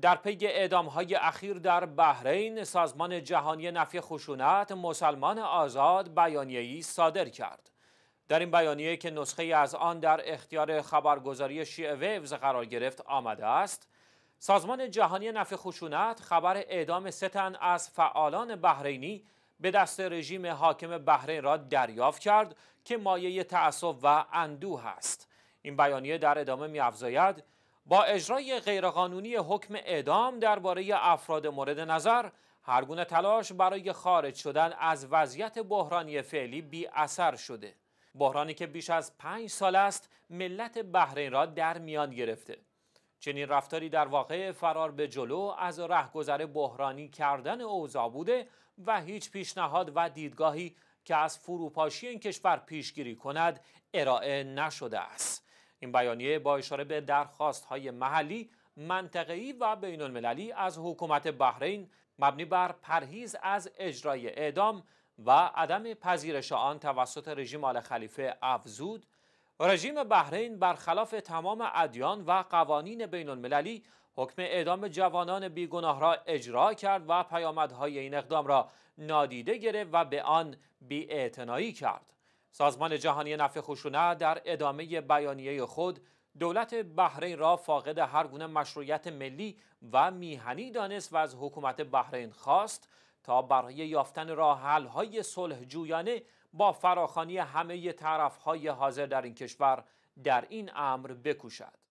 در پی های اخیر در بحرین سازمان جهانی نفی خشونت مسلمان آزاد بیانیه‌ای صادر کرد در این بیانیه که نسخه از آن در اختیار خبرگزاری شیعه ویوز قرار گرفت آمده است سازمان جهانی نفی خشونت خبر اعدام سه تن از فعالان بحرینی به دست رژیم حاکم بحرین را دریافت کرد که مایه تعصب و اندوه است این بیانیه در ادامه می‌افزاید با اجرای غیرقانونی حکم اعدام درباره افراد مورد نظر هرگونه تلاش برای خارج شدن از وضعیت بحرانی فعلی بی اثر شده بحرانی که بیش از پنج سال است ملت بحرین را در میان گرفته چنین رفتاری در واقع فرار به جلو از رهگذر بحرانی کردن اوضاع بوده و هیچ پیشنهاد و دیدگاهی که از فروپاشی این کشور پیشگیری کند ارائه نشده است این بیانیه با اشاره به درخواست های محلی منطقه‌ای و بین المللی از حکومت بحرین مبنی بر پرهیز از اجرای اعدام و عدم پذیرش آن توسط رژیم آل خلیفه افزود رژیم بحرین برخلاف تمام ادیان و قوانین بین المللی حکم اعدام جوانان بیگناه را اجرا کرد و پیامدهای این اقدام را نادیده گرفت و به آن بیاعتنایی کرد سازمان جهانی نفع خشونت در ادامه بیانیه خود دولت بحرین را فاقد هر گونه مشروعیت ملی و میهنی دانست و از حکومت بحرین خواست تا برای یافتن راه های صلح جویانه با فراخانی همه طرف های حاضر در این کشور در این امر بکوشد.